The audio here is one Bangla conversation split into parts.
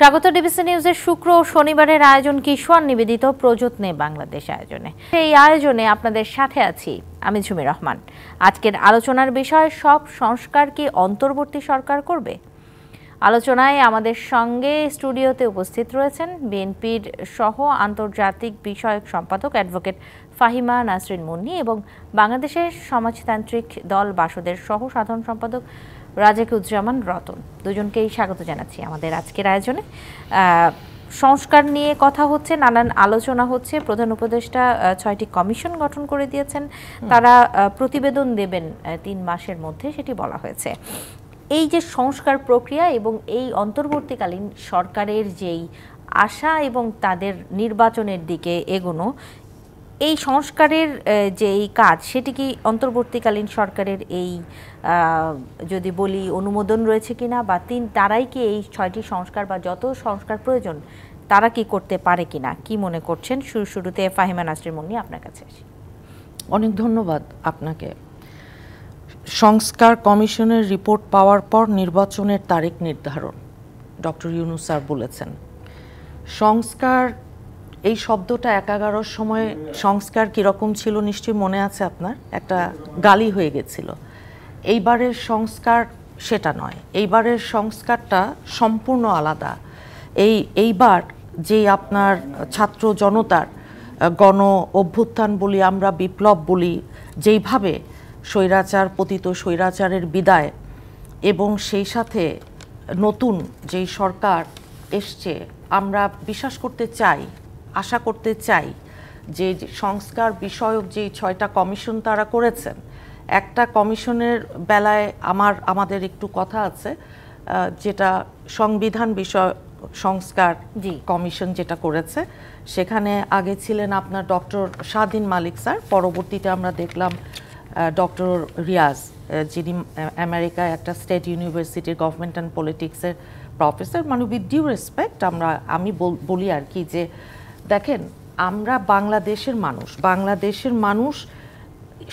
স্বাগত ডিবিসি নিউজের শুক্র ও শনিবারের আয়োজন কিশোর নিবেদিত প্রযত্নে বাংলাদেশ আয়োজনে এই আয়োজনে আপনাদের সাথে আছি আমি ঝুমি রহমান আজকের আলোচনার বিষয় সব সংস্কার কি অন্তর্বর্তী সরকার করবে আলোচনায় আমাদের সঙ্গে স্টুডিওতে উপস্থিত রয়েছেন বিএনপির সহ আন্তর্জাতিক বিষয়ক সম্পাদক অ্যাডভোকেট ফাহিমা নাসরিন মুন্নি এবং বাংলাদেশের সমাজতান্ত্রিক দল বাসদের সহ সাধারণ সম্পাদক রাজাকুজ্জামান রতন দুজনকেই স্বাগত জানাচ্ছি আমাদের আজকের আয়োজনে সংস্কার নিয়ে কথা হচ্ছে নানান আলোচনা হচ্ছে প্রধান উপদেষ্টা ছয়টি কমিশন গঠন করে দিয়েছেন তারা প্রতিবেদন দেবেন তিন মাসের মধ্যে সেটি বলা হয়েছে এই যে সংস্কার প্রক্রিয়া এবং এই অন্তর্বর্তীকালীন সরকারের যেই আশা এবং তাদের নির্বাচনের দিকে এগোনো এই সংস্কারের যে এই কাজ সেটি কি অন্তর্বর্তীকালীন সরকারের এই যদি বলি অনুমোদন রয়েছে কিনা বা তিন তারাই কি এই ছয়টি সংস্কার বা যত সংস্কার প্রয়োজন তারা কি করতে পারে কিনা কি মনে করছেন শুরু শুরুতে ফাহিমা নাসরিন মুন্নি আপনার কাছে আসি অনেক ধন্যবাদ আপনাকে সংস্কার কমিশনের রিপোর্ট পাওয়ার পর নির্বাচনের তারিখ নির্ধারণ ডক্টর ইউনুস স্যার বলেছেন সংস্কার এই শব্দটা একাগারোর সময় সংস্কার কীরকম ছিল নিশ্চয়ই মনে আছে আপনার একটা গালি হয়ে গেছিল এইবারের সংস্কার সেটা নয় এইবারের সংস্কারটা সম্পূর্ণ আলাদা এই এইবার যে আপনার ছাত্র জনতার গণ অভ্যুত্থান বলি আমরা বিপ্লব বলি যেইভাবে স্বৈরাচার পতিত স্বৈরাচারের বিদায় এবং সেই সাথে নতুন যেই সরকার এসছে আমরা বিশ্বাস করতে চাই আশা করতে চাই যে সংস্কার বিষয়ক যে ছয়টা কমিশন তারা করেছেন একটা কমিশনের বেলায় আমার আমাদের একটু কথা আছে যেটা সংবিধান বিষয় সংস্কার কমিশন যেটা করেছে সেখানে আগে ছিলেন আপনার ডক্টর স্বাধীন মালিক স্যার পরবর্তীতে আমরা দেখলাম ডক্টর রিয়াজ যিনি আমেরিকায় একটা স্টেট ইউনিভার্সিটির গভর্নমেন্ট অ্যান্ড পলিটিক্সের প্রফেসর মানে উইথ ডিউ রেসপেক্ট আমরা আমি বলি আর কি যে দেখেন আমরা বাংলাদেশের মানুষ বাংলাদেশের মানুষ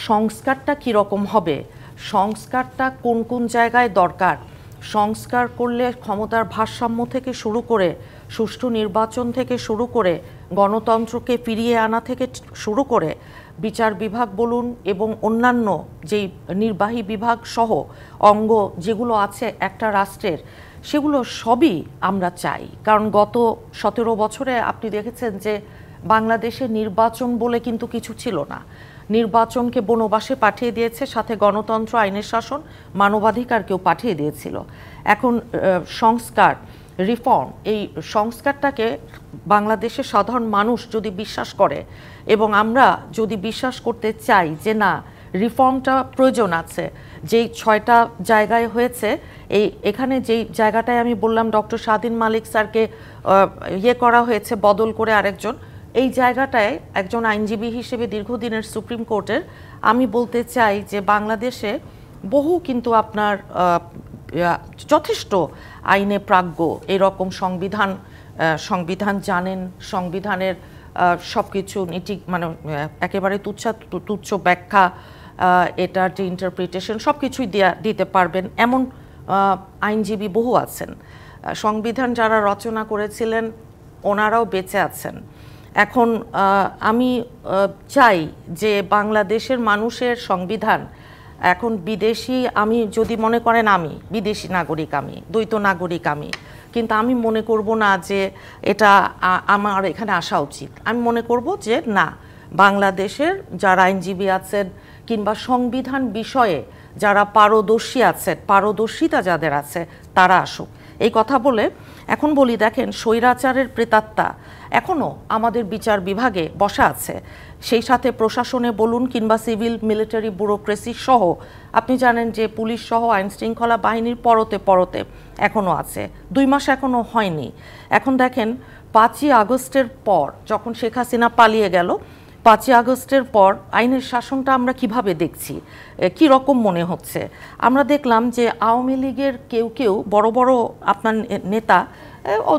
সংস্কারটা কীরকম হবে সংস্কারটা কোন কোন জায়গায় দরকার সংস্কার করলে ক্ষমতার ভারসাম্য থেকে শুরু করে সুষ্ঠু নির্বাচন থেকে শুরু করে গণতন্ত্রকে ফিরিয়ে আনা থেকে শুরু করে বিচার বিভাগ বলুন এবং অন্যান্য যেই নির্বাহী বিভাগ সহ অঙ্গ যেগুলো আছে একটা রাষ্ট্রের সেগুলো সবই আমরা চাই কারণ গত সতেরো বছরে আপনি দেখেছেন যে বাংলাদেশে নির্বাচন বলে কিন্তু কিছু ছিল না নির্বাচনকে বনবাসে পাঠিয়ে দিয়েছে সাথে গণতন্ত্র আইনের শাসন মানবাধিকারকেও পাঠিয়ে দিয়েছিল এখন সংস্কার রিফর্ম এই সংস্কারটাকে বাংলাদেশের সাধারণ মানুষ যদি বিশ্বাস করে এবং আমরা যদি বিশ্বাস করতে চাই যে না রিফর্মটা প্রয়োজন আছে যেই ছয়টা জায়গায় হয়েছে এই এখানে যেই জায়গাটায় আমি বললাম ডক্টর স্বাধীন মালিক স্যারকে ইয়ে করা হয়েছে বদল করে আরেকজন এই জায়গাটায় একজন আইনজীবী হিসেবে দীর্ঘদিনের সুপ্রিম কোর্টের আমি বলতে চাই যে বাংলাদেশে বহু কিন্তু আপনার যথেষ্ট আইনে প্রাজ্ঞ এরকম সংবিধান সংবিধান জানেন সংবিধানের সব কিছু নীতি মানে একেবারে তুচ্ছা তুচ্ছ ব্যাখ্যা এটার যে ইন্টারপ্রিটেশন সব কিছুই দেওয়া দিতে পারবেন এমন আইনজীবী বহু আছেন সংবিধান যারা রচনা করেছিলেন ওনারাও বেঁচে আছেন এখন আমি চাই যে বাংলাদেশের মানুষের সংবিধান এখন বিদেশি আমি যদি মনে করেন আমি বিদেশি নাগরিক আমি দ্বৈত নাগরিক আমি কিন্তু আমি মনে করব না যে এটা আমার এখানে আসা উচিত আমি মনে করব যে না বাংলাদেশের যারা আইনজীবী আছেন কিংবা সংবিধান বিষয়ে যারা পারদর্শী আছে পারদর্শিতা যাদের আছে তারা আসুক এই কথা বলে এখন বলি দেখেন স্বৈরাচারের প্রেতাত্মা এখনও আমাদের বিচার বিভাগে বসা আছে সেই সাথে প্রশাসনে বলুন কিংবা সিভিল মিলিটারি ব্যুরোক্রেসি সহ আপনি জানেন যে পুলিশ সহ আইন শৃঙ্খলা বাহিনীর পরতে পরতে এখনও আছে দুই মাস এখনও হয়নি এখন দেখেন পাঁচই আগস্টের পর যখন শেখ হাসিনা পালিয়ে গেল পাঁচই আগস্টের পর আইনের শাসনটা আমরা কিভাবে দেখছি কি রকম মনে হচ্ছে আমরা দেখলাম যে আওয়ামী লীগের কেউ কেউ বড় বড় আপনার নেতা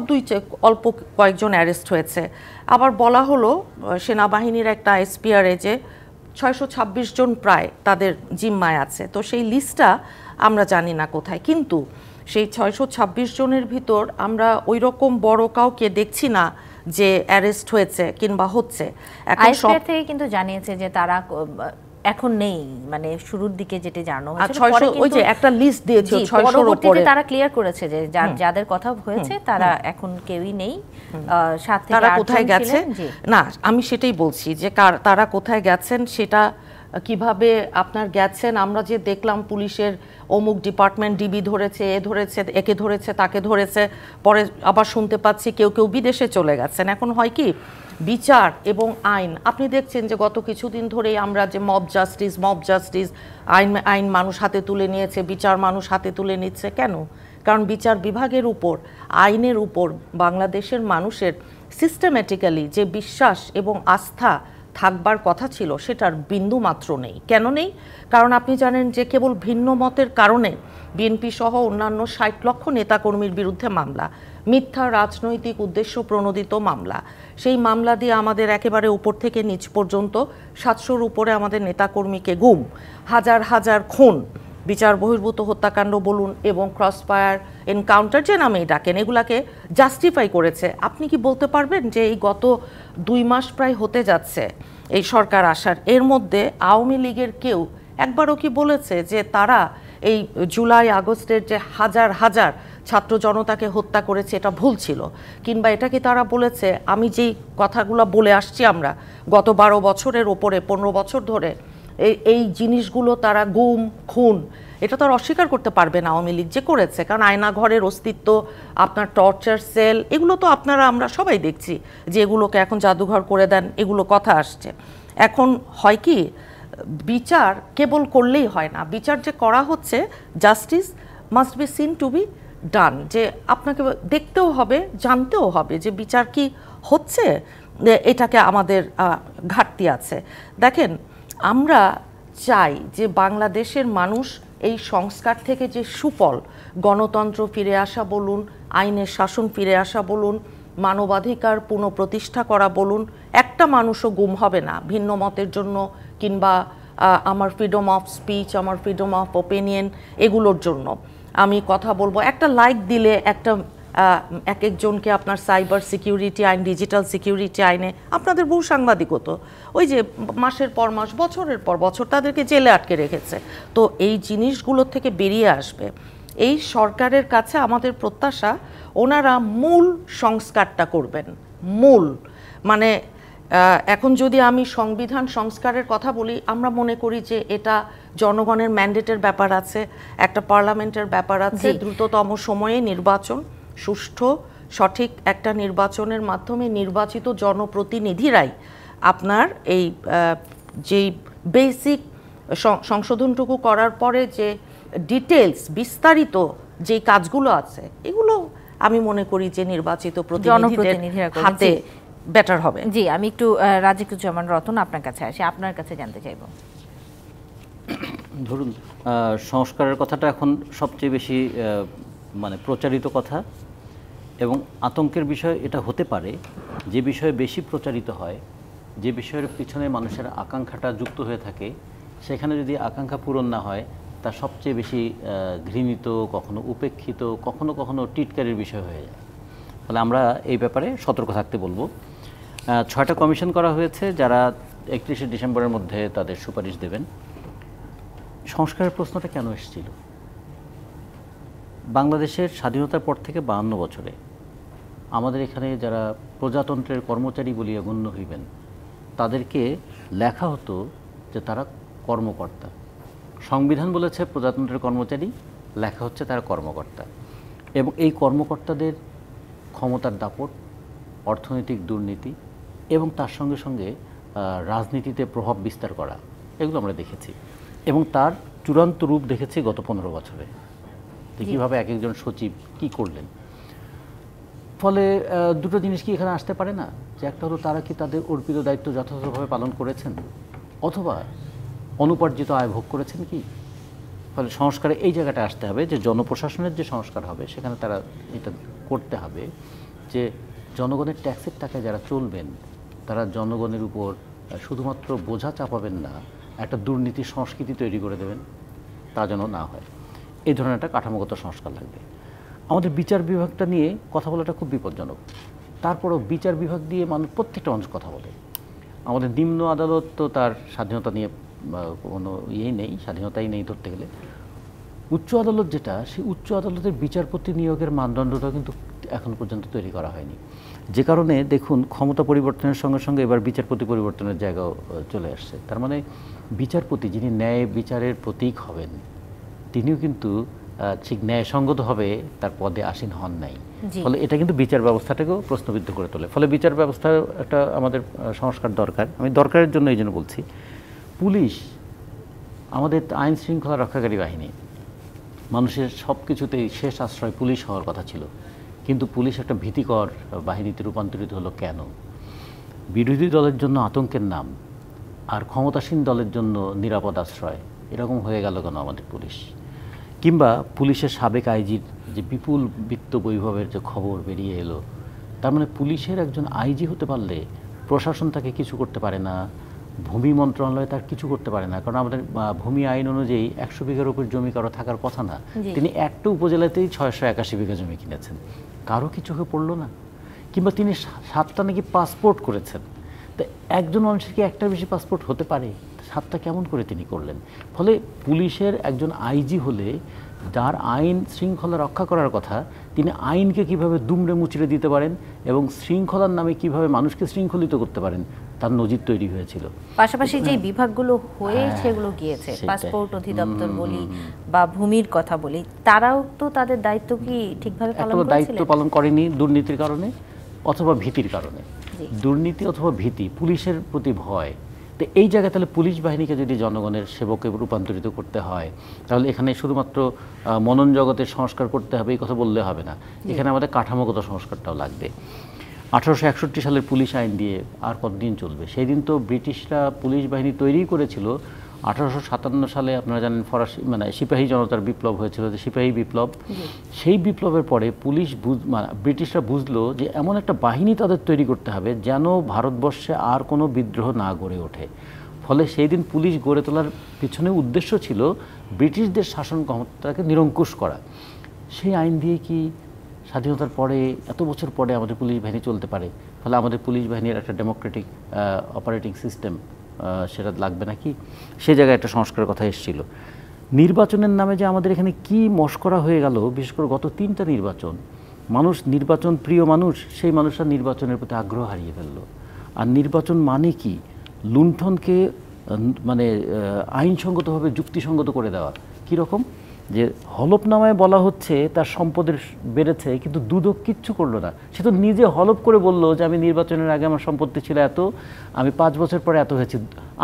দুই অল্প কয়েকজন অ্যারেস্ট হয়েছে আবার বলা হলো সেনাবাহিনীর একটা এসপিআরে যে ছয়শো ছাব্বিশ জন প্রায় তাদের জিম্মায় আছে তো সেই লিস্টটা আমরা জানি না কোথায় কিন্তু সেই ছয়শো ছাব্বিশ জনের ভিতর আমরা ওই রকম বড় কাউকে দেখছি না যে অ্যারেস্ট হয়েছে কিংবা হচ্ছে থেকে কিন্তু জানিয়েছে যে তারা এখন নেই মানে শুরুর দিকে যেটা জানো ওই যে একটা লিস্ট দিয়েছে 600 উপরে তারা ক্লিয়ার করেছে যে যাদের কথা হয়েছে তারা এখন কেউই নেই সাথে তারা কোথায় গেছে না আমি সেটাই বলছি যে তারা কোথায় গেছেন সেটা কিভাবে আপনার গেছেন আমরা যে দেখলাম পুলিশের অমুক ডিপার্টমেন্ট ডিবি ধরেছে এ ধরেছে একে ধরেছে তাকে ধরেছে পরে আবার শুনতে পাচ্ছি কেউ কেউ বিদেশে চলে গেছেন এখন হয় কি বিচার এবং আইন আপনি দেখছেন যে গত কিছুদিন ধরেই আমরা যে মব জাস্টিস মব জাস্টিস আইন আইন মানুষ হাতে তুলে নিয়েছে বিচার মানুষ হাতে তুলে নিচ্ছে কেন কারণ বিচার বিভাগের উপর আইনের উপর বাংলাদেশের মানুষের সিস্টেম্যাটিক্যালি যে বিশ্বাস এবং আস্থা থাকবার কথা ছিল সেটার বিন্দু মাত্র নেই কেন নেই কারণ আপনি জানেন যে কেবল ভিন্ন মতের কারণে বিএনপি সহ অন্যান্য ষাট লক্ষ নেতাকর্মীর বিরুদ্ধে মামলা মিথ্যা রাজনৈতিক উদ্দেশ্য প্রণোদিত মামলা সেই মামলা দিয়ে আমাদের একেবারে উপর থেকে নিচ পর্যন্ত সাতশোর উপরে আমাদের নেতাকর্মীকে গুম হাজার হাজার খুন বিচার বহির্ভূত হত্যাকাণ্ড বলুন এবং ক্রসফায়ার এনকাউন্টার যে নামেই ডাকেন এগুলাকে জাস্টিফাই করেছে আপনি কি বলতে পারবেন যে এই গত দুই মাস প্রায় হতে যাচ্ছে এই সরকার আসার এর মধ্যে আওয়ামী লীগের কেউ একবারও কি বলেছে যে তারা এই জুলাই আগস্টের যে হাজার হাজার ছাত্র জনতাকে হত্যা করেছে এটা ভুল ছিল কিংবা এটা কি তারা বলেছে আমি যেই কথাগুলো বলে আসছি আমরা গত বারো বছরের ওপরে পনেরো বছর ধরে এই জিনিসগুলো তারা গুম খুন এটা তো আর অস্বীকার করতে পারবে না আওয়ামী লীগ যে করেছে কারণ আয়নাঘরের অস্তিত্ব আপনার টর্চার সেল এগুলো তো আপনারা আমরা সবাই দেখছি যে এগুলোকে এখন জাদুঘর করে দেন এগুলো কথা আসছে এখন হয় কি বিচার কেবল করলেই হয় না বিচার যে করা হচ্ছে justice must be seen to be done যে আপনাকে দেখতেও হবে জানতেও হবে যে বিচার কি হচ্ছে এটাকে আমাদের ঘাটতি আছে দেখেন আমরা চাই যে বাংলাদেশের মানুষ এই সংস্কার থেকে যে সুফল গণতন্ত্র ফিরে আসা বলুন আইনের শাসন ফিরে আসা বলুন মানবাধিকার পুনঃপ্রতিষ্ঠা করা বলুন একটা মানুষও গুম হবে না ভিন্ন মতের জন্য কিংবা আমার ফ্রিডম অফ স্পিচ আমার ফ্রিডম অফ ওপিনিয়ন এগুলোর জন্য আমি কথা বলবো একটা লাইক দিলে একটা এক একজনকে আপনার সাইবার সিকিউরিটি আইন ডিজিটাল সিকিউরিটি আইনে আপনাদের বহু সাংবাদিকত ওই যে মাসের পর মাস বছরের পর বছর তাদেরকে জেলে আটকে রেখেছে তো এই জিনিসগুলো থেকে বেরিয়ে আসবে এই সরকারের কাছে আমাদের প্রত্যাশা ওনারা মূল সংস্কারটা করবেন মূল মানে এখন যদি আমি সংবিধান সংস্কারের কথা বলি আমরা মনে করি যে এটা জনগণের ম্যান্ডেটের ব্যাপার আছে একটা পার্লামেন্টের ব্যাপার আছে দ্রুততম সময়ে নির্বাচন সুষ্ঠু সঠিক একটা নির্বাচনের মাধ্যমে নির্বাচিত জনপ্রতিনিধিরাই আপনার এই যে বেসিক সংশোধনটুকু করার পরে যে ডিটেলস বিস্তারিত যে কাজগুলো আছে এগুলো আমি মনে করি যে নির্বাচিত জনপ্রতিনিধিদের হাতে বেটার হবে জি আমি একটু রাজিকুজ্জামান রতন আপনার কাছে আসি আপনার কাছে জানতে চাইব ধরুন সংস্কারের কথাটা এখন সবচেয়ে বেশি মানে প্রচারিত কথা এবং আতঙ্কের বিষয় এটা হতে পারে যে বিষয়ে বেশি প্রচারিত হয় যে বিষয়ের পিছনে মানুষের আকাঙ্ক্ষাটা যুক্ত হয়ে থাকে সেখানে যদি আকাঙ্ক্ষা পূরণ না হয় তা সবচেয়ে বেশি ঘৃণিত কখনো উপেক্ষিত কখনো কখনো টিটকারির বিষয় হয়ে যায় ফলে আমরা এই ব্যাপারে সতর্ক থাকতে বলবো ছয়টা কমিশন করা হয়েছে যারা একত্রিশে ডিসেম্বরের মধ্যে তাদের সুপারিশ দেবেন সংস্কারের প্রশ্নটা কেন এসেছিল বাংলাদেশের স্বাধীনতার পর থেকে বাহান্ন বছরে আমাদের এখানে যারা প্রজাতন্ত্রের কর্মচারী বলিয়া গণ্য হইবেন তাদেরকে লেখা হতো যে তারা কর্মকর্তা সংবিধান বলেছে প্রজাতন্ত্রের কর্মচারী লেখা হচ্ছে তারা কর্মকর্তা এবং এই কর্মকর্তাদের ক্ষমতার দাপট অর্থনৈতিক দুর্নীতি এবং তার সঙ্গে সঙ্গে রাজনীতিতে প্রভাব বিস্তার করা এগুলো আমরা দেখেছি এবং তার চূড়ান্ত রূপ দেখেছি গত পনেরো বছরে কীভাবে এক একজন সচিব কি করলেন ফলে দুটো জিনিস কি এখানে আসতে পারে না যে একটা হলো তারা কি তাদের অর্পিত দায়িত্ব যথাযথভাবে পালন করেছেন অথবা অনুপার্জিত আয় ভোগ করেছেন কি ফলে সংস্কারে এই জায়গাটা আসতে হবে যে জনপ্রশাসনের যে সংস্কার হবে সেখানে তারা এটা করতে হবে যে জনগণের ট্যাক্সের টাকায় যারা চলবেন তারা জনগণের উপর শুধুমাত্র বোঝা চাপাবেন না একটা দুর্নীতির সংস্কৃতি তৈরি করে দেবেন তা যেন না হয় এই ধরনের একটা কাঠামোগত সংস্কার লাগবে আমাদের বিচার বিভাগটা নিয়ে কথা বলাটা খুব বিপজ্জনক তারপরও বিচার বিভাগ দিয়ে মানুষ প্রত্যেকটা মানুষ কথা বলে আমাদের নিম্ন আদালত তো তার স্বাধীনতা নিয়ে কোনো ইয়েই নেই স্বাধীনতাই নেই ধরতে গেলে উচ্চ আদালত যেটা সেই উচ্চ আদালতের বিচারপতি নিয়োগের মানদণ্ডটা কিন্তু এখন পর্যন্ত তৈরি করা হয়নি যে কারণে দেখুন ক্ষমতা পরিবর্তনের সঙ্গে সঙ্গে এবার বিচারপতি পরিবর্তনের জায়গাও চলে আসছে তার মানে বিচারপতি যিনি ন্যায় বিচারের প্রতীক হবেন তিনিও কিন্তু ঠিক ন্যায়সঙ্গতভাবে তার পদে আসীন হন নাই ফলে এটা কিন্তু বিচার ব্যবস্থাটাকেও প্রশ্নবিদ্ধ করে তোলে ফলে বিচার ব্যবস্থা একটা আমাদের সংস্কার দরকার আমি দরকারের জন্য এই জন্য বলছি পুলিশ আমাদের আইন শৃঙ্খলা রক্ষাকারী বাহিনী মানুষের সব কিছুতেই শেষ আশ্রয় পুলিশ হওয়ার কথা ছিল কিন্তু পুলিশ একটা ভীতিকর বাহিনীতে রূপান্তরিত হলো কেন বিরোধী দলের জন্য আতঙ্কের নাম আর ক্ষমতাসীন দলের জন্য নিরাপদ আশ্রয় এরকম হয়ে গেল কেন আমাদের পুলিশ কিংবা পুলিশের সাবেক আইজির যে বিপুল বিত্ত বৈভবের যে খবর বেরিয়ে এলো তার মানে পুলিশের একজন আইজি হতে পারলে প্রশাসন তাকে কিছু করতে পারে না ভূমি মন্ত্রণালয় তার কিছু করতে পারে না কারণ আমাদের ভূমি আইন অনুযায়ী একশো বিঘার উপর জমি কারো থাকার কথা না তিনি একটা উপজেলাতেই ছয়শো একাশি বিঘা জমি কিনেছেন কারো কি চোখে পড়লো না কিংবা তিনি সাতটা নাকি পাসপোর্ট করেছেন তা একজন মানুষের কি একটা বেশি পাসপোর্ট হতে পারে সাতটা কেমন করে তিনি করলেন ফলে পুলিশের একজন আইজি হলে যার আইন শৃঙ্খলা রক্ষা করার কথা তিনি আইনকে কিভাবে দুমড়ে মুচড়ে দিতে পারেন এবং শৃঙ্খলার নামে কিভাবে মানুষকে শৃঙ্খলিত করতে পারেন তার নজির তৈরি হয়েছিল পাশাপাশি যে হ্যাঁ। বিভাগগুলো হয়ে হ্যাঁ, সেগুলো গিয়েছে পাসপোর্ট অধিদপ্তর বলি বা ভূমির কথা বলি তারাও তো তাদের দায়িত্ব কি ঠিকভাবে পালন দায়িত্ব পালন করেনি দুর্নীতির কারণে অথবা ভীতির কারণে দুর্নীতি অথবা ভীতি পুলিশের প্রতি ভয় তো এই জায়গায় তাহলে পুলিশ বাহিনীকে যদি জনগণের সেবকে রূপান্তরিত করতে হয় তাহলে এখানে শুধুমাত্র মনন জগতের সংস্কার করতে হবে এই কথা বললে হবে না এখানে আমাদের কাঠামোগত সংস্কারটাও লাগবে আঠারোশো সালের পুলিশ আইন দিয়ে আর কতদিন চলবে সেই দিন তো ব্রিটিশরা পুলিশ বাহিনী তৈরি করেছিল আঠারোশো সাতান্ন সালে আপনারা জানেন ফরাসি মানে সিপাহী জনতার বিপ্লব হয়েছিল যে সিপাহী বিপ্লব সেই বিপ্লবের পরে পুলিশ বুঝ মানে ব্রিটিশরা বুঝলো যে এমন একটা বাহিনী তাদের তৈরি করতে হবে যেন ভারতবর্ষে আর কোনো বিদ্রোহ না গড়ে ওঠে ফলে সেই দিন পুলিশ গড়ে তোলার পিছনে উদ্দেশ্য ছিল ব্রিটিশদের শাসন ক্ষমতাকে নিরঙ্কুশ করা সেই আইন দিয়ে কি স্বাধীনতার পরে এত বছর পরে আমাদের পুলিশ বাহিনী চলতে পারে ফলে আমাদের পুলিশ বাহিনীর একটা ডেমোক্রেটিক অপারেটিং সিস্টেম সেটা লাগবে নাকি সে জায়গায় একটা সংস্কারের কথা এসেছিল নির্বাচনের নামে যে আমাদের এখানে কি মস্করা হয়ে গেল বিশেষ করে গত তিনটা নির্বাচন মানুষ নির্বাচন প্রিয় মানুষ সেই মানুষরা নির্বাচনের প্রতি আগ্রহ হারিয়ে ফেললো আর নির্বাচন মানে কি লুণ্ঠনকে মানে আইনসঙ্গতভাবে যুক্তিসঙ্গত করে দেওয়া কীরকম যে হলফনামায় বলা হচ্ছে তার সম্পদের বেড়েছে কিন্তু দুদক কিচ্ছু করলো না সে তো নিজে হলফ করে বলল যে আমি নির্বাচনের আগে আমার সম্পত্তি ছিল এত আমি পাঁচ বছর পরে এত হয়েছে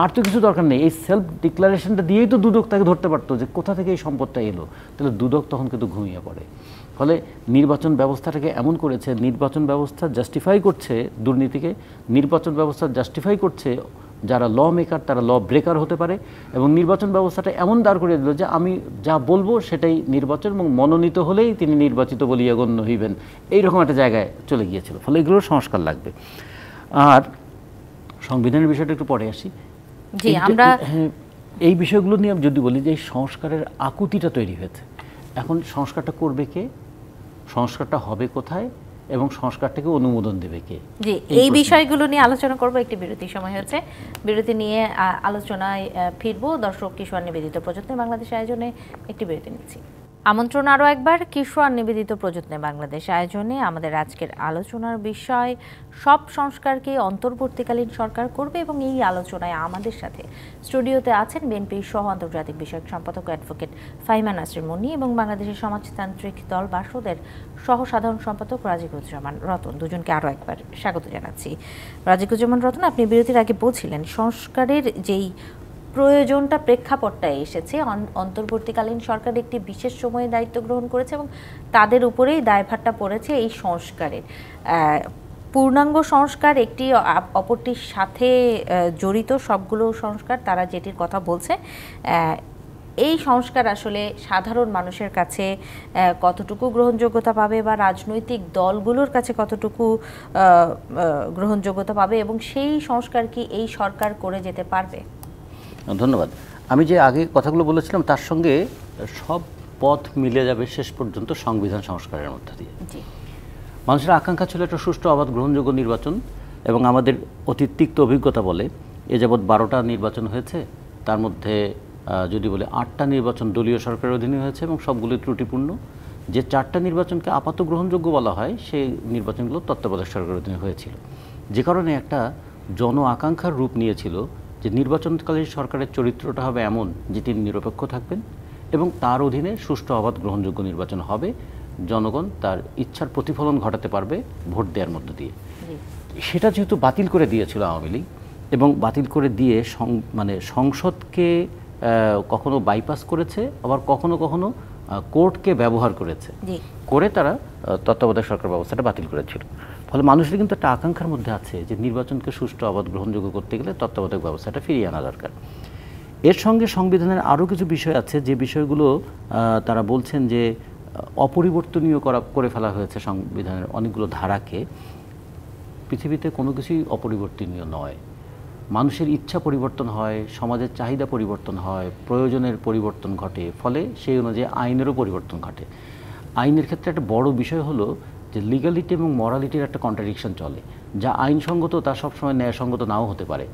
আর তো কিছু দরকার নেই এই সেলফ ডিক্লারেশনটা দিয়েই তো দুদক তাকে ধরতে পারতো যে কোথা থেকে এই সম্পদটা এলো তাহলে দুদক তখন কিন্তু ঘুমিয়ে পড়ে ফলে নির্বাচন ব্যবস্থাটাকে এমন করেছে নির্বাচন ব্যবস্থা জাস্টিফাই করছে দুর্নীতিকে নির্বাচন ব্যবস্থা জাস্টিফাই করছে যারা ল মেকার তারা ল ব্রেকার হতে পারে এবং নির্বাচন ব্যবস্থাটা এমন দাঁড় করিয়ে দিল যে আমি যা বলবো সেটাই নির্বাচন এবং মনোনীত হলেই তিনি নির্বাচিত বলিয়া গণ্য হইবেন এইরকম একটা জায়গায় চলে গিয়েছিল ফলে এগুলোর সংস্কার লাগবে আর সংবিধানের বিষয়টা একটু পরে আসি আমরা হ্যাঁ, এই বিষয়গুলো নিয়ে যদি বলি যে সংস্কারের আকুতিটা তৈরি হয়েছে এখন সংস্কারটা করবে কে সংস্কারটা হবে কোথায় এবং সংস্কারটাকে অনুমোদন দেবে কে জি এই বিষয়গুলো নিয়ে আলোচনা করব একটি বিরতি সময় হচ্ছে বিরতি নিয়ে আলোচনায় ফিরবো দর্শক কিশোর নিবেদিত প্রযুক্তি বাংলাদেশ আয়োজনে একটি বিরতি নিচ্ছি আমন্ত্রণ আরও একবার কিশোর নিবেদিত প্রযত্নে বাংলাদেশ আয়োজনে আমাদের আজকের আলোচনার বিষয় সব সংস্কারকে অন্তর্বর্তীকালীন সরকার করবে এবং এই আলোচনায় আমাদের সাথে স্টুডিওতে আছেন বিএনপি সহ আন্তর্জাতিক বিষয়ক সম্পাদক অ্যাডভোকেট ফাইমা নাসির মনি এবং বাংলাদেশের সমাজতান্ত্রিক দল বাসদের সহ সাধারণ সম্পাদক রাজিকুজ্জামান রতন দুজনকে আরও একবার স্বাগত জানাচ্ছি রাজিকুজ্জামান রতন আপনি বিরতির আগে বলছিলেন সংস্কারের যেই প্রয়োজনটা প্রেক্ষাপটটায় এসেছে অন্তর্বর্তীকালীন সরকার একটি বিশেষ সময়ে দায়িত্ব গ্রহণ করেছে এবং তাদের উপরেই দায়ভারটা পড়েছে এই সংস্কারের পূর্ণাঙ্গ সংস্কার একটি অপরটির সাথে জড়িত সবগুলো সংস্কার তারা যেটির কথা বলছে এই সংস্কার আসলে সাধারণ মানুষের কাছে কতটুকু গ্রহণযোগ্যতা পাবে বা রাজনৈতিক দলগুলোর কাছে কতটুকু গ্রহণযোগ্যতা পাবে এবং সেই সংস্কার কি এই সরকার করে যেতে পারবে ধন্যবাদ আমি যে আগে কথাগুলো বলেছিলাম তার সঙ্গে সব পথ মিলে যাবে শেষ পর্যন্ত সংবিধান সংস্কারের মধ্য দিয়ে মানুষের আকাঙ্ক্ষা ছিল একটা সুষ্ঠু অবাধ গ্রহণযোগ্য নির্বাচন এবং আমাদের অতি তিক্ত অভিজ্ঞতা বলে এ যাবৎ বারোটা নির্বাচন হয়েছে তার মধ্যে যদি বলে আটটা নির্বাচন দলীয় সরকারের অধীনে হয়েছে এবং সবগুলি ত্রুটিপূর্ণ যে চারটা নির্বাচনকে আপাত গ্রহণযোগ্য বলা হয় সেই নির্বাচনগুলো তত্ত্বাবধায়ক সরকারের অধীনে হয়েছিল যে কারণে একটা জন আকাঙ্ক্ষার রূপ নিয়েছিল যে নির্বাচনকালে সরকারের চরিত্রটা হবে এমন যে তিনি নিরপেক্ষ থাকবেন এবং তার অধীনে সুষ্ঠু অবাধ গ্রহণযোগ্য নির্বাচন হবে জনগণ তার ইচ্ছার প্রতিফলন ঘটাতে পারবে ভোট দেওয়ার মধ্য দিয়ে সেটা যেহেতু বাতিল করে দিয়েছিল আওয়ামী লীগ এবং বাতিল করে দিয়ে মানে সংসদকে কখনো বাইপাস করেছে আবার কখনো কখনো কোর্টকে ব্যবহার করেছে করে তারা তত্ত্বাবধায়ক সরকার ব্যবস্থাটা বাতিল করেছিল ফলে মানুষের কিন্তু একটা আকাঙ্ক্ষার মধ্যে আছে যে নির্বাচনকে সুষ্ঠু অবাধ গ্রহণযোগ্য করতে গেলে তত্ত্বাবধায়ক ব্যবস্থাটা ফিরিয়ে আনা দরকার এর সঙ্গে সংবিধানের আরও কিছু বিষয় আছে যে বিষয়গুলো তারা বলছেন যে অপরিবর্তনীয় করা করে ফেলা হয়েছে সংবিধানের অনেকগুলো ধারাকে পৃথিবীতে কোনো কিছুই অপরিবর্তনীয় নয় মানুষের ইচ্ছা পরিবর্তন হয় সমাজের চাহিদা পরিবর্তন হয় প্রয়োজনের পরিবর্তন ঘটে ফলে সেই অনুযায়ী আইনেরও পরিবর্তন ঘটে আইনের ক্ষেত্রে একটা বড় বিষয় হলো যে লিগালিটি এবং মরালিটির একটা কন্ট্রাডিকশন চলে যা আইনসঙ্গত তা সবসময় ন্যায়সঙ্গত নাও হতে পারে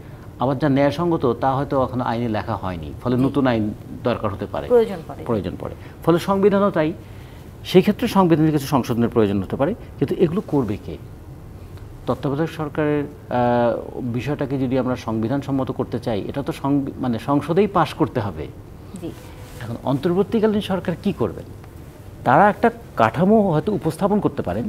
আবার যা ন্যায়সঙ্গত তা হয়তো এখন আইনে লেখা হয়নি ফলে নতুন আইন দরকার হতে পারে প্রয়োজন পড়ে ফলে সংবিধানও তাই সেই ক্ষেত্রে সংবিধানের কিছু সংশোধনের প্রয়োজন হতে পারে কিন্তু এগুলো করবে কে তত্ত্বাবধায়ক সরকারের বিষয়টাকে যদি আমরা সংবিধান সম্মত করতে চাই এটা তো মানে সংসদেই পাশ করতে হবে এখন অন্তর্বর্তীকালীন সরকার কি করবেন তারা একটা কাঠামো হয়তো উপস্থাপন করতে পারেন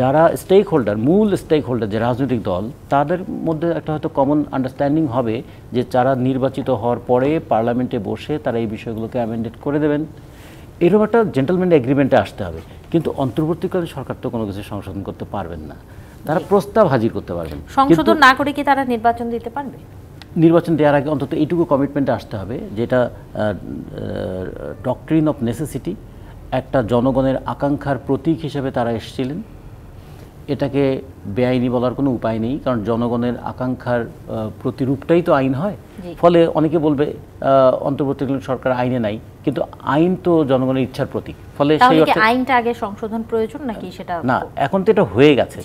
যারা স্টেক হোল্ডার মূল স্টেক হোল্ডার যে রাজনৈতিক দল তাদের মধ্যে একটা হয়তো কমন আন্ডারস্ট্যান্ডিং হবে যে যারা নির্বাচিত হওয়ার পরে পার্লামেন্টে বসে তারা এই বিষয়গুলোকে অ্যামেন্ডেড করে দেবেন এরকম একটা জেন্টেলম্যান এগ্রিমেন্টে আসতে হবে কিন্তু অন্তর্বর্তীকালীন সরকার তো কোনো কিছু সংশোধন করতে পারবেন না তারা প্রস্তাব হাজির করতে পারবেন সংশোধন না করে কি তারা নির্বাচন দিতে পারবে নির্বাচন দেওয়ার আগে অন্তত এইটুকু কমিটমেন্টে আসতে হবে যেটা ডক্ট্রিন অফ নেসেসিটি একটা জনগণের আকাঙ্ক্ষার প্রতীক হিসেবে তারা এসেছিলেন এটাকে বেআইনি বলার কোনো উপায় নেই কারণ জনগণের আকাঙ্ক্ষার প্রতিরূপটাই তো আইন হয় ফলে অনেকে বলবে অন্তর্বর্তীকালীন সরকার আইনে নাই কিন্তু আইন তো জনগণের ইচ্ছার প্রতীক ফলে আইনটা আগে সংশোধন প্রয়োজন নাকি সেটা না এখন তো এটা হয়ে গেছে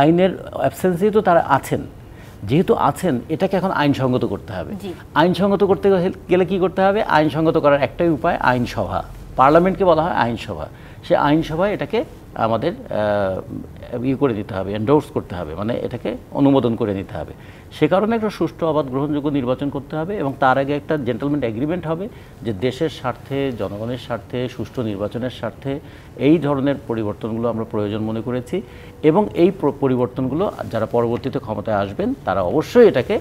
আইনের অ্যাবসেন্সেই তো তারা আছেন যেহেতু আছেন এটাকে এখন আইনসঙ্গত করতে হবে আইনসঙ্গত করতে গেলে কি করতে হবে আইনসঙ্গত করার একটাই উপায় আইনসভা পার্লামেন্টকে বলা হয় আইনসভা সে আইনসভায় এটাকে আমাদের ইয়ে করে দিতে হবে এন্ডোর্স করতে হবে মানে এটাকে অনুমোদন করে নিতে হবে সে কারণে একটা সুষ্ঠু অবাধ গ্রহণযোগ্য নির্বাচন করতে হবে এবং তার আগে একটা জেন্টেলমেন্ট অ্যাগ্রিমেন্ট হবে যে দেশের স্বার্থে জনগণের স্বার্থে সুষ্ঠু নির্বাচনের স্বার্থে এই ধরনের পরিবর্তনগুলো আমরা প্রয়োজন মনে করেছি এবং এই পরিবর্তনগুলো যারা পরবর্তীতে ক্ষমতায় আসবেন তারা অবশ্যই এটাকে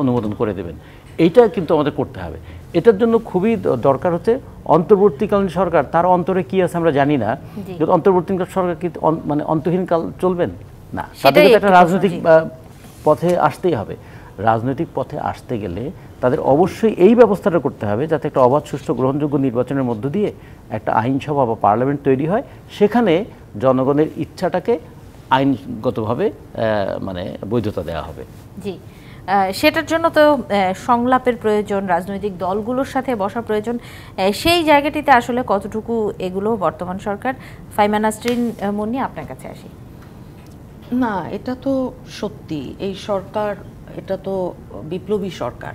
অনুমোদন করে দেবেন এইটা কিন্তু আমাদের করতে হবে এটার জন্য খুবই দরকার হচ্ছে অন্তর্বর্তীকালীন সরকার তার অন্তরে কি আছে আমরা জানি না অন্তর্বর্তীকালীন সরকার কি মানে অন্তহীনকাল চলবেন না তাদের একটা রাজনৈতিক পথে আসতেই হবে রাজনৈতিক পথে আসতে গেলে তাদের অবশ্যই এই ব্যবস্থাটা করতে হবে যাতে একটা অবাধ সুষ্ঠু গ্রহণযোগ্য নির্বাচনের মধ্য দিয়ে একটা আইনসভা বা পার্লামেন্ট তৈরি হয় সেখানে জনগণের ইচ্ছাটাকে আইনগতভাবে মানে বৈধতা দেওয়া হবে জি সেটার জন্য তো সংলাপের প্রয়োজন রাজনৈতিক দলগুলোর সাথে বসা প্রয়োজন সেই জায়গাটিতে আসলে কতটুকু এগুলো বর্তমান সরকার ফাইমানাস্ট্রিন মুন্নি আপনার কাছে আসি না এটা তো সত্যি এই সরকার এটা তো বিপ্লবী সরকার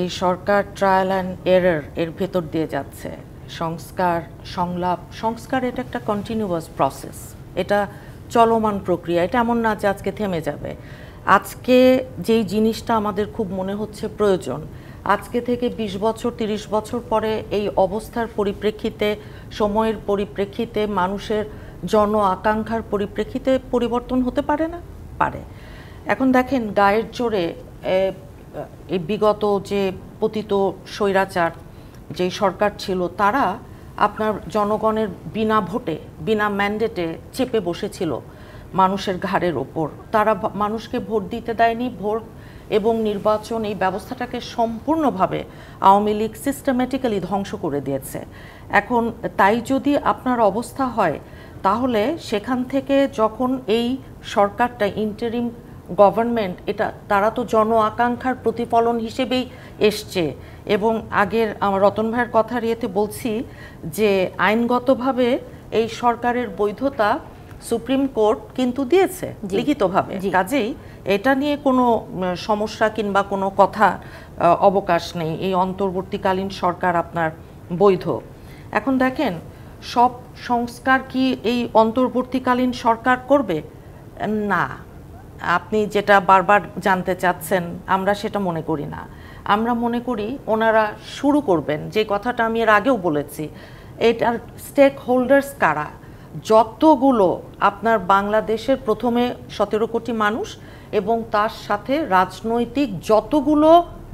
এই সরকার ট্রায়াল অ্যান্ড এরর এর ভেতর দিয়ে যাচ্ছে সংস্কার সংলাপ সংস্কার এটা একটা কন্টিনিউয়াস প্রসেস এটা চলমান প্রক্রিয়া এটা এমন না যে আজকে থেমে যাবে আজকে যেই জিনিসটা আমাদের খুব মনে হচ্ছে প্রয়োজন আজকে থেকে ২০ বছর ৩০ বছর পরে এই অবস্থার পরিপ্রেক্ষিতে সময়ের পরিপ্রেক্ষিতে মানুষের জন আকাঙ্ক্ষার পরিপ্রেক্ষিতে পরিবর্তন হতে পারে না পারে এখন দেখেন গায়ের জোরে এই বিগত যে পতিত স্বৈরাচার যে সরকার ছিল তারা আপনার জনগণের বিনা ভোটে বিনা ম্যান্ডেটে চেপে বসেছিল মানুষের ঘাড়ের ওপর তারা মানুষকে ভোট দিতে দেয়নি ভোট এবং নির্বাচন এই ব্যবস্থাটাকে সম্পূর্ণভাবে আওয়ামী লীগ সিস্টেমেটিক্যালি ধ্বংস করে দিয়েছে এখন তাই যদি আপনার অবস্থা হয় তাহলে সেখান থেকে যখন এই সরকারটা ইন্টারিম গভর্নমেন্ট এটা তারা তো জন আকাঙ্ক্ষার প্রতিফলন হিসেবেই এসছে এবং আগের আমার রতন ভাইয়ের কথার ইয়েতে বলছি যে আইনগতভাবে এই সরকারের বৈধতা সুপ্রিম কোর্ট কিন্তু দিয়েছে লিখিতভাবে কাজেই এটা নিয়ে কোনো সমস্যা কিংবা কোনো কথা অবকাশ নেই এই অন্তর্বর্তীকালীন সরকার আপনার বৈধ এখন দেখেন সব সংস্কার কি এই অন্তর্বর্তীকালীন সরকার করবে না আপনি যেটা বারবার জানতে চাচ্ছেন আমরা সেটা মনে করি না আমরা মনে করি ওনারা শুরু করবেন যে কথাটা আমি এর আগেও বলেছি এটার স্টেক হোল্ডার্স কারা যতগুলো আপনার বাংলাদেশের প্রথমে সতেরো কোটি মানুষ এবং তার সাথে রাজনৈতিক যতগুলো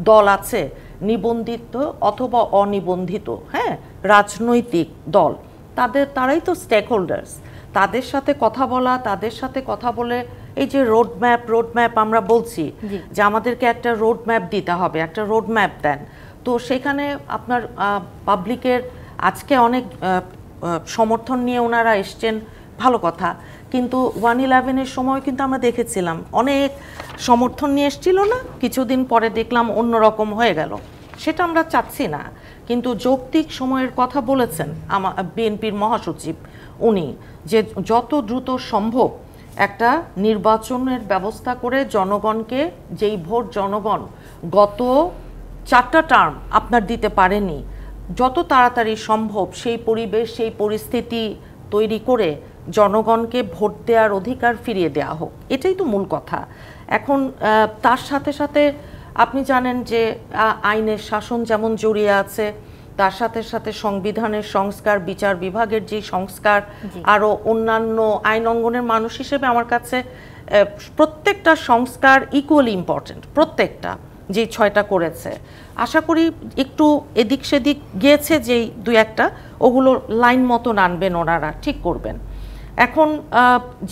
দল আছে নিবন্ধিত অথবা অনিবন্ধিত হ্যাঁ রাজনৈতিক দল তাদের তারাই তো স্টেক হোল্ডার্স তাদের সাথে কথা বলা তাদের সাথে কথা বলে এই যে রোড ম্যাপ রোড ম্যাপ আমরা বলছি যে আমাদেরকে একটা রোড ম্যাপ দিতে হবে একটা রোড ম্যাপ দেন তো সেখানে আপনার পাবলিকের আজকে অনেক সমর্থন নিয়ে ওনারা এসছেন ভালো কথা কিন্তু ওয়ান ইলেভেনের সময় কিন্তু আমরা দেখেছিলাম অনেক সমর্থন নিয়ে এসছিল না কিছুদিন পরে দেখলাম অন্য রকম হয়ে গেল সেটা আমরা চাচ্ছি না কিন্তু যৌক্তিক সময়ের কথা বলেছেন আমার বিএনপির মহাসচিব উনি যে যত দ্রুত সম্ভব একটা নির্বাচনের ব্যবস্থা করে জনগণকে যেই ভোট জনগণ গত চারটা টার্ম আপনার দিতে পারেনি যত তাড়াতাড়ি সম্ভব সেই পরিবেশ সেই পরিস্থিতি তৈরি করে জনগণকে ভোট দেওয়ার অধিকার ফিরিয়ে দেওয়া হোক এটাই তো মূল কথা এখন তার সাথে সাথে আপনি জানেন যে আইনের শাসন যেমন জড়িয়ে আছে তার সাথে সাথে সংবিধানের সংস্কার বিচার বিভাগের যে সংস্কার আরও অন্যান্য আইন অঙ্গনের মানুষ হিসেবে আমার কাছে প্রত্যেকটা সংস্কার ইকুয়ালি ইম্পর্টেন্ট প্রত্যেকটা যে ছয়টা করেছে আশা করি একটু এদিক সেদিক গিয়েছে যেই দুই একটা ওগুলো লাইন মতন আনবেন ওনারা ঠিক করবেন এখন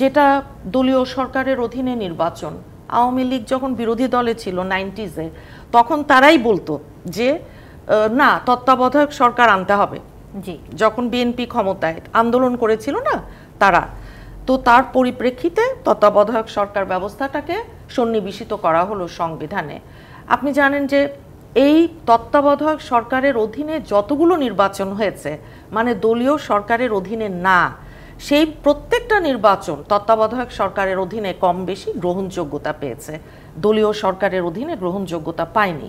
যেটা দলীয় সরকারের অধীনে নির্বাচন আওয়ামী লীগ যখন বিরোধী দলে ছিল নাইনটিজে তখন তারাই বলতো যে না তত্ত্বাবধায়ক সরকার আনতে হবে জি যখন বিএনপি ক্ষমতায় আন্দোলন করেছিল না তারা তো তার পরিপ্রেক্ষিতে তত্ত্বাবধায়ক সরকার ব্যবস্থাটাকে সন্নিবেশিত করা হলো সংবিধানে আপনি জানেন যে এই তত্ত্বাবধায়ক সরকারের অধীনে যতগুলো নির্বাচন হয়েছে মানে দলীয় সরকারের অধীনে না সেই প্রত্যেকটা নির্বাচন তত্ত্বাবধায়ক সরকারের অধীনে কম বেশি গ্রহণযোগ্যতা পেয়েছে দলীয় সরকারের অধীনে গ্রহণযোগ্যতা পায়নি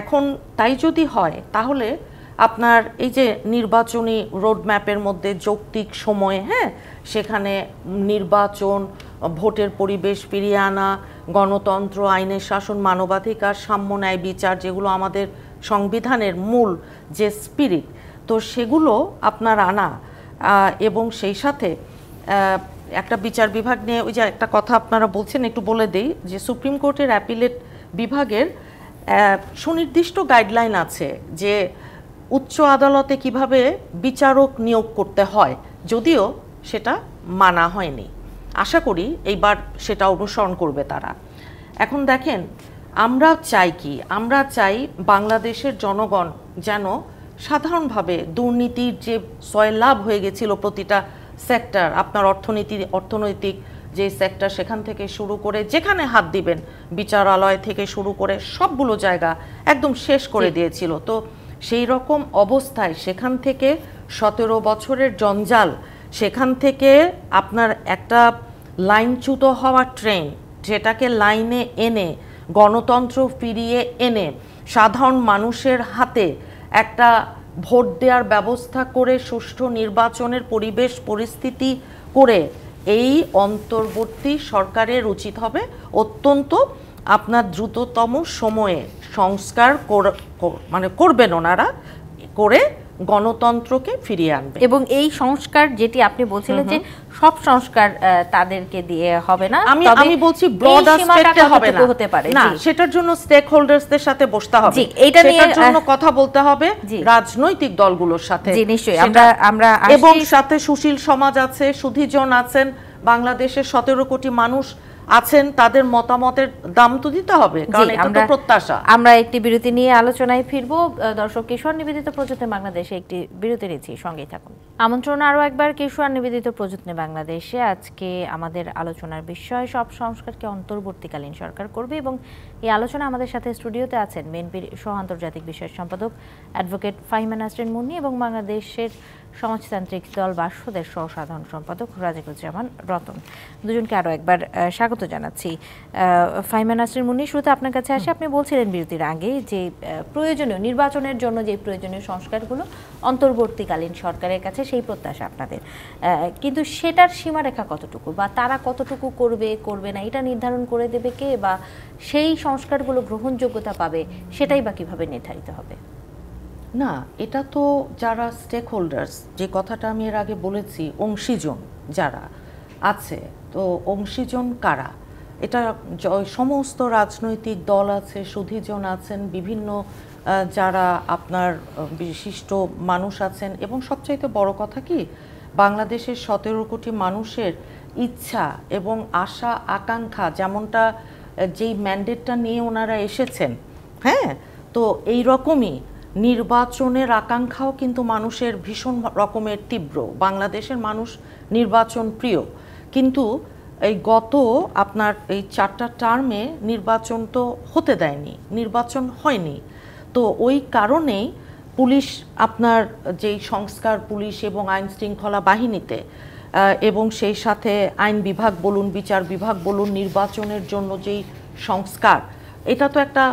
এখন তাই যদি হয় তাহলে আপনার এই যে নির্বাচনী রোডম্যাপের মধ্যে যৌক্তিক সময়ে হ্যাঁ সেখানে নির্বাচন ভোটের পরিবেশ ফিরিয়ে আনা গণতন্ত্র আইনের শাসন মানবাধিকার সাম্য ন্যায় বিচার যেগুলো আমাদের সংবিধানের মূল যে স্পিরিট তো সেগুলো আপনার আনা এবং সেই সাথে একটা বিচার বিভাগ নিয়ে ওই যে একটা কথা আপনারা বলছেন একটু বলে দিই যে সুপ্রিম কোর্টের অ্যাপিলেট বিভাগের সুনির্দিষ্ট গাইডলাইন আছে যে উচ্চ আদালতে কিভাবে বিচারক নিয়োগ করতে হয় যদিও সেটা মানা হয়নি আশা করি এইবার সেটা অনুসরণ করবে তারা এখন দেখেন আমরা চাই কি আমরা চাই বাংলাদেশের জনগণ যেন সাধারণভাবে দুর্নীতির যে সয়লাভ হয়ে গেছিল প্রতিটা সেক্টর আপনার অর্থনীতি অর্থনৈতিক যে সেক্টর সেখান থেকে শুরু করে যেখানে হাত দিবেন বিচারালয় থেকে শুরু করে সবগুলো জায়গা একদম শেষ করে দিয়েছিল তো সেই রকম অবস্থায় সেখান থেকে সতেরো বছরের জঞ্জাল সেখান থেকে আপনার একটা লাইনচ্যুত হওয়া ট্রেন যেটাকে লাইনে এনে গণতন্ত্র ফিরিয়ে এনে সাধারণ মানুষের হাতে একটা ভোট দেওয়ার ব্যবস্থা করে সুষ্ঠু নির্বাচনের পরিবেশ পরিস্থিতি করে এই অন্তর্বর্তী সরকারের উচিত হবে অত্যন্ত আপনার দ্রুততম সময়ে সংস্কার মানে করবেন ওনারা করে গণতন্ত্রকে ফিরিয়ে আনবে এবং এই সংস্কার যেটি আপনি বলছিলেন যে সব সংস্কার তাদেরকে দিয়ে হবে না আমি আমি বলছি ব্রড অ্যাস্পেক্টে হবে না হতে পারে না সেটার জন্য স্টেকহোল্ডারসদের সাথে বসতে হবে এটা নিয়ে জন্য কথা বলতে হবে রাজনৈতিক দলগুলোর সাথে জি নিশ্চয়ই আমরা আমরা এবং সাথে সুশীল সমাজ আছে সুধীজন আছেন বাংলাদেশের সতেরো কোটি মানুষ আছেন তাদের মতামতের দাম তো দিতে হবে কারণ এটা তো প্রত্যাশা আমরা একটি বিরতি নিয়ে আলোচনায় ফিরব দর্শক কিশোর নিবেদিত প্রযুক্তি বাংলাদেশে একটি বিরতি নিচ্ছি সঙ্গেই থাকুন আমন্ত্রণ আরও একবার কিশোর নিবেদিত প্রযুক্তি বাংলাদেশে আজকে আমাদের আলোচনার বিষয় সব সংস্কারকে অন্তর্বর্তীকালীন সরকার করবে এবং এই আলোচনা আমাদের সাথে স্টুডিওতে আছেন মেনপির সহ আন্তর্জাতিক বিষয় সম্পাদক অ্যাডভোকেট ফাহিমা আসরিন মুন্নি এবং বাংলাদেশের সমাজতান্ত্রিক দল বাসদের সহ সাধারণ সম্পাদক রাজিকুজ্জামান রতন দুজনকে আরও একবার স্বাগত জানাচ্ছি ফাইমা নাসরিন মুনি শুরুতে আপনার কাছে আসে আপনি বলছিলেন বিরতির আগে যে প্রয়োজনীয় নির্বাচনের জন্য যে প্রয়োজনীয় সংস্কারগুলো অন্তর্বর্তীকালীন সরকারের কাছে সেই প্রত্যাশা আপনাদের কিন্তু সেটার সীমারেখা কতটুকু বা তারা কতটুকু করবে করবে না এটা নির্ধারণ করে দেবে কে বা সেই সংস্কারগুলো গ্রহণযোগ্যতা পাবে সেটাই বা কীভাবে নির্ধারিত হবে না এটা তো যারা স্টেক হোল্ডার্স যে কথাটা আমি এর আগে বলেছি অংশীজন যারা আছে তো অংশীজন কারা এটা সমস্ত রাজনৈতিক দল আছে সুধীজন আছেন বিভিন্ন যারা আপনার বিশিষ্ট মানুষ আছেন এবং সবচাইতে বড় কথা কি বাংলাদেশের সতেরো কোটি মানুষের ইচ্ছা এবং আশা আকাঙ্ক্ষা যেমনটা যেই ম্যান্ডেটটা নিয়ে ওনারা এসেছেন হ্যাঁ তো এই রকমই নির্বাচনের আকাঙ্ক্ষাও কিন্তু মানুষের ভীষণ রকমের তীব্র বাংলাদেশের মানুষ নির্বাচন প্রিয় কিন্তু এই গত আপনার এই চারটা টার্মে নির্বাচন তো হতে দেয়নি নির্বাচন হয়নি তো ওই কারণেই পুলিশ আপনার যেই সংস্কার পুলিশ এবং আইন শৃঙ্খলা বাহিনীতে এবং সেই সাথে আইন বিভাগ বলুন বিচার বিভাগ বলুন নির্বাচনের জন্য যেই সংস্কার এটা তো একটা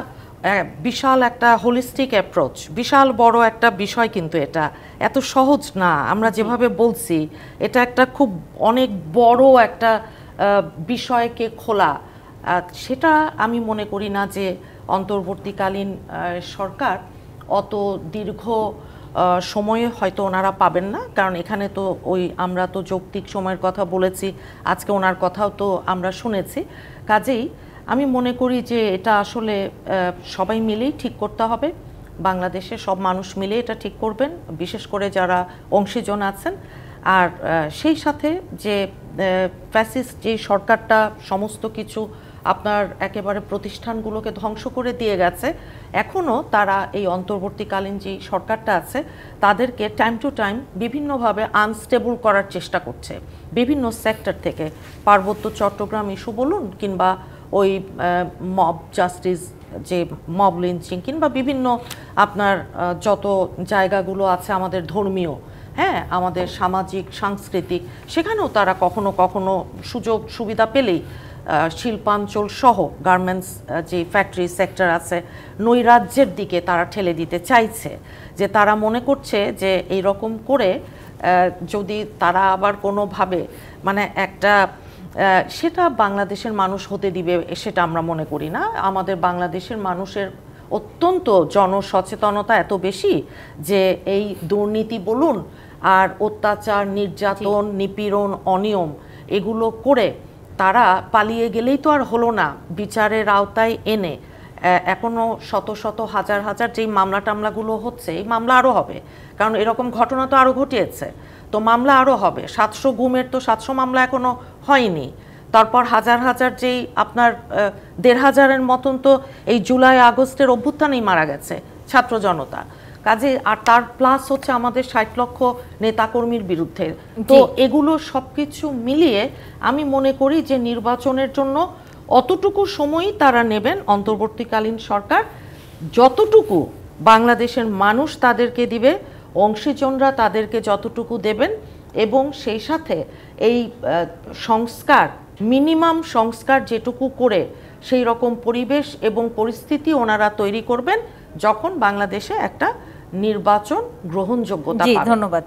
বিশাল একটা হোলিস্টিক অ্যাপ্রোচ বিশাল বড় একটা বিষয় কিন্তু এটা এত সহজ না আমরা যেভাবে বলছি এটা একটা খুব অনেক বড় একটা বিষয়কে খোলা সেটা আমি মনে করি না যে অন্তর্বর্তীকালীন সরকার অত দীর্ঘ সময়ে হয়তো ওনারা পাবেন না কারণ এখানে তো ওই আমরা তো যৌক্তিক সময়ের কথা বলেছি আজকে ওনার কথাও তো আমরা শুনেছি কাজেই আমি মনে করি যে এটা আসলে সবাই মিলেই ঠিক করতে হবে বাংলাদেশে সব মানুষ মিলে এটা ঠিক করবেন বিশেষ করে যারা অংশীজন আছেন আর সেই সাথে যে ফ্যাসিস্ট যে সরকারটা সমস্ত কিছু আপনার একেবারে প্রতিষ্ঠানগুলোকে ধ্বংস করে দিয়ে গেছে এখনও তারা এই অন্তর্বর্তীকালীন যে সরকারটা আছে তাদেরকে টাইম টু টাইম বিভিন্নভাবে আনস্টেবল করার চেষ্টা করছে বিভিন্ন সেক্টর থেকে পার্বত্য চট্টগ্রাম ইস্যু বলুন কিংবা ওই মব জাস্টিস যে মব লিঞ্চিং কিংবা বিভিন্ন আপনার যত জায়গাগুলো আছে আমাদের ধর্মীয় হ্যাঁ আমাদের সামাজিক সাংস্কৃতিক সেখানেও তারা কখনো কখনো সুযোগ সুবিধা পেলেই শিল্পাঞ্চল সহ গার্মেন্টস যে ফ্যাক্টরি সেক্টর আছে নৈরাজ্যের দিকে তারা ঠেলে দিতে চাইছে যে তারা মনে করছে যে এই রকম করে যদি তারা আবার কোনোভাবে মানে একটা সেটা বাংলাদেশের মানুষ হতে দিবে সেটা আমরা মনে করি না আমাদের বাংলাদেশের মানুষের অত্যন্ত জনসচেতনতা এত বেশি যে এই দুর্নীতি বলুন আর অত্যাচার নির্যাতন নিপীড়ন অনিয়ম এগুলো করে তারা পালিয়ে গেলেই তো আর হলো না বিচারের আওতায় এনে এখনও শত শত হাজার হাজার যেই মামলা টামলাগুলো হচ্ছে এই মামলা আরও হবে কারণ এরকম ঘটনা তো আরও ঘটিয়েছে তো মামলা আরও হবে সাতশো গুমের তো সাতশো মামলা এখনও হয়নি তারপর হাজার হাজার যেই আপনার দেড় হাজারের মতন তো এই জুলাই আগস্টের অভ্যুত্থানেই মারা গেছে ছাত্র জনতা কাজে আর তার প্লাস হচ্ছে আমাদের ষাট লক্ষ নেতাকর্মীর বিরুদ্ধে তো এগুলো সব কিছু মিলিয়ে আমি মনে করি যে নির্বাচনের জন্য অতটুকু সময়ই তারা নেবেন অন্তর্বর্তীকালীন সরকার যতটুকু বাংলাদেশের মানুষ তাদেরকে দিবে অংশীজনরা তাদেরকে যতটুকু দেবেন এবং সেই সাথে এই সংস্কার মিনিমাম সংস্কার যেটুকু করে সেই রকম পরিবেশ এবং পরিস্থিতি ওনারা তৈরি করবেন যখন বাংলাদেশে একটা নির্বাচন গ্রহণযোগ্যতা ধন্যবাদ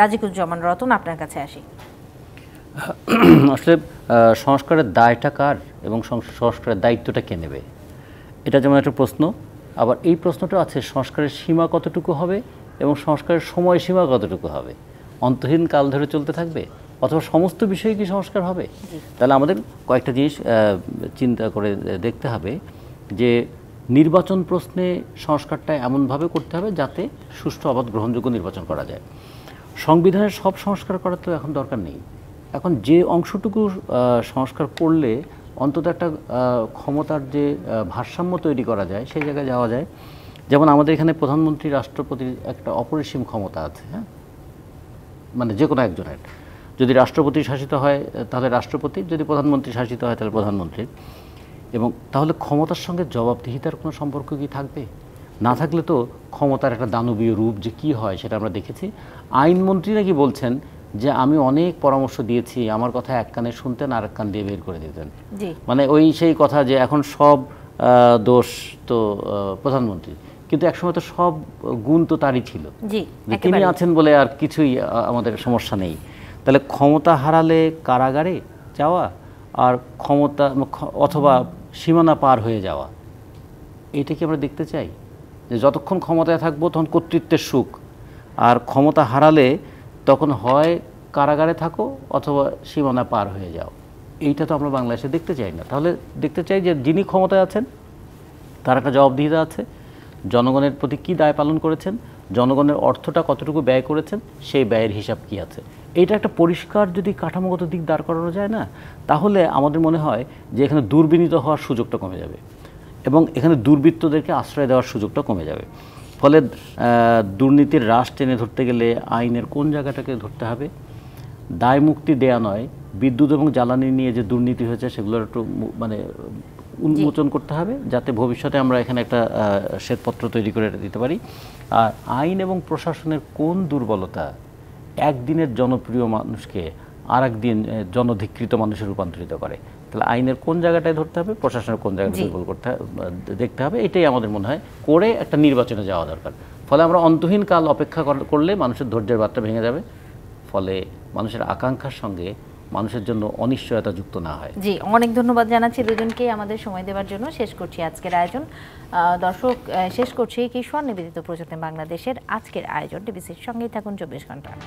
রাজিকুজ্জামান রতন আপনার কাছে আসি আসলে সংস্কারের দায়টা কার এবং সংস্কারের দায়িত্বটা কে নেবে এটা যেমন একটা প্রশ্ন আবার এই প্রশ্নটা আছে সংস্কারের সীমা কতটুকু হবে এবং সংস্কারের সময়সীমা কতটুকু হবে অন্তহীন কাল ধরে চলতে থাকবে অথবা সমস্ত বিষয়ে কি সংস্কার হবে তাহলে আমাদের কয়েকটা জিনিস চিন্তা করে দেখতে হবে যে নির্বাচন প্রশ্নে সংস্কারটা এমনভাবে করতে হবে যাতে সুষ্ঠু অবাধ গ্রহণযোগ্য নির্বাচন করা যায় সংবিধানের সব সংস্কার করার তো এখন দরকার নেই এখন যে অংশটুকু সংস্কার করলে অন্তত একটা ক্ষমতার যে ভারসাম্য তৈরি করা যায় সেই জায়গায় যাওয়া যায় যেমন আমাদের এখানে প্রধানমন্ত্রী রাষ্ট্রপতির একটা অপরিসীম ক্ষমতা আছে হ্যাঁ মানে যে কোনো একজনের যদি রাষ্ট্রপতি শাসিত হয় তাহলে রাষ্ট্রপতি যদি প্রধানমন্ত্রী শাসিত হয় তাহলে প্রধানমন্ত্রীর এবং তাহলে ক্ষমতার সঙ্গে জবাবদিহিতার কোনো সম্পর্ক কি থাকবে না থাকলে তো ক্ষমতার একটা দানবীয় রূপ যে কি হয় সেটা আমরা দেখেছি আইনমন্ত্রী নাকি বলছেন যে আমি অনেক পরামর্শ দিয়েছি আমার কথা এক কানে শুনতেন আর এক কান দিয়ে বের করে দিতেন মানে ওই সেই কথা যে এখন সব দোষ তো প্রধানমন্ত্রী কিন্তু একসময় তো সব গুণ তো তারই ছিল তিনি আছেন বলে আর কিছুই আমাদের সমস্যা নেই তাহলে ক্ষমতা হারালে কারাগারে যাওয়া আর ক্ষমতা অথবা সীমানা পার হয়ে যাওয়া এটা কি আমরা দেখতে চাই যে যতক্ষণ ক্ষমতায় থাকবো তখন কর্তৃত্বের সুখ আর ক্ষমতা হারালে তখন হয় কারাগারে থাকো অথবা সীমানা পার হয়ে যাও এইটা তো আমরা বাংলাদেশে দেখতে চাই না তাহলে দেখতে চাই যে যিনি ক্ষমতায় আছেন তার একটা জবাবদিহিতা আছে জনগণের প্রতি কী দায় পালন করেছেন জনগণের অর্থটা কতটুকু ব্যয় করেছেন সেই ব্যয়ের হিসাব কি আছে এটা একটা পরিষ্কার যদি কাঠামোগত দিক দাঁড় করানো যায় না তাহলে আমাদের মনে হয় যে এখানে দুর্বিনীত হওয়ার সুযোগটা কমে যাবে এবং এখানে দুর্বৃত্তদেরকে আশ্রয় দেওয়ার সুযোগটা কমে যাবে ফলে দুর্নীতির হ্রাস টেনে ধরতে গেলে আইনের কোন জায়গাটাকে ধরতে হবে দায় মুক্তি দেয়া নয় বিদ্যুৎ এবং জ্বালানি নিয়ে যে দুর্নীতি হয়েছে সেগুলোর একটু মানে উন্মোচন করতে হবে যাতে ভবিষ্যতে আমরা এখানে একটা শ্বেতপত্র তৈরি করে দিতে পারি আর আইন এবং প্রশাসনের কোন দুর্বলতা একদিনের জনপ্রিয় মানুষকে আর একদিন জনধিকৃত মানুষে রূপান্তরিত করে তাহলে আইনের কোন জায়গাটায় ধরতে হবে প্রশাসনের কোন জায়গাটা দুর্বল করতে দেখতে হবে এটাই আমাদের মনে হয় করে একটা নির্বাচনে যাওয়া দরকার ফলে আমরা অন্তহীন কাল অপেক্ষা করলে মানুষের ধৈর্যের বার্তা ভেঙে যাবে ফলে মানুষের আকাঙ্ক্ষার সঙ্গে মানুষের জন্য অনিশ্চয়তা যুক্ত না হয় জি অনেক ধন্যবাদ জানাচ্ছি দুজনকেই আমাদের সময় দেওয়ার জন্য শেষ করছি আজকের আয়োজন দর্শক শেষ করছি কিশোর নিবেদিত প্রযুক্তি বাংলাদেশের আজকের আয়োজন ডিবিসির সঙ্গেই থাকুন চব্বিশ ঘন্টা